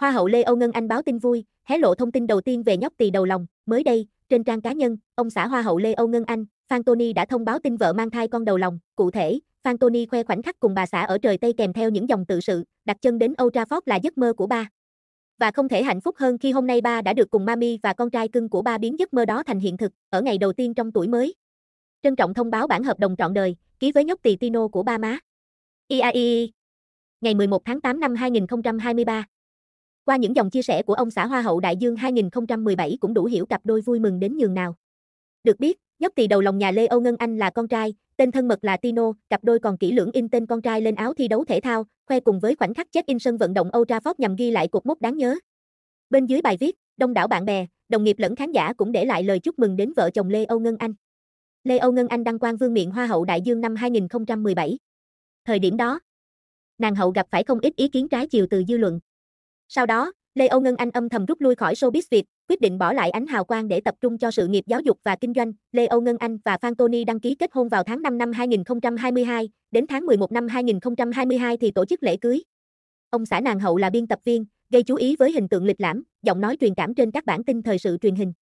Hoa hậu Lê Âu Ngân Anh báo tin vui, hé lộ thông tin đầu tiên về nhóc tỳ đầu lòng, mới đây, trên trang cá nhân, ông xã Hoa hậu Lê Âu Ngân Anh, Phan Tony đã thông báo tin vợ mang thai con đầu lòng, cụ thể, Phan Tony khoe khoảnh khắc cùng bà xã ở trời Tây kèm theo những dòng tự sự, đặt chân đến Old Trafford là giấc mơ của ba. Và không thể hạnh phúc hơn khi hôm nay ba đã được cùng mami và con trai cưng của ba biến giấc mơ đó thành hiện thực, ở ngày đầu tiên trong tuổi mới. Trân trọng thông báo bản hợp đồng trọn đời, ký với nhóc tỳ Tino của ba má. IAI Ngày 11 tháng 8 năm 2023 qua những dòng chia sẻ của ông xã Hoa hậu Đại Dương 2017 cũng đủ hiểu cặp đôi vui mừng đến nhường nào. Được biết, nhất tỳ đầu lòng nhà Lê Âu Ngân Anh là con trai, tên thân mật là Tino, cặp đôi còn kỹ lưỡng in tên con trai lên áo thi đấu thể thao, khoe cùng với khoảnh khắc check-in sân vận động Old Trafford nhằm ghi lại cuộc mốc đáng nhớ. Bên dưới bài viết, đông đảo bạn bè, đồng nghiệp lẫn khán giả cũng để lại lời chúc mừng đến vợ chồng Lê Âu Ngân Anh. Lê Âu Ngân Anh đăng quang vương miện Hoa hậu Đại Dương năm 2017. Thời điểm đó, nàng hậu gặp phải không ít ý kiến trái chiều từ dư luận, sau đó, Lê Âu Ngân Anh âm thầm rút lui khỏi showbiz Việt, quyết định bỏ lại ánh hào quang để tập trung cho sự nghiệp giáo dục và kinh doanh. Lê Âu Ngân Anh và Phan Tony đăng ký kết hôn vào tháng 5 năm 2022, đến tháng 11 năm 2022 thì tổ chức lễ cưới. Ông xã nàng hậu là biên tập viên, gây chú ý với hình tượng lịch lãm, giọng nói truyền cảm trên các bản tin thời sự truyền hình.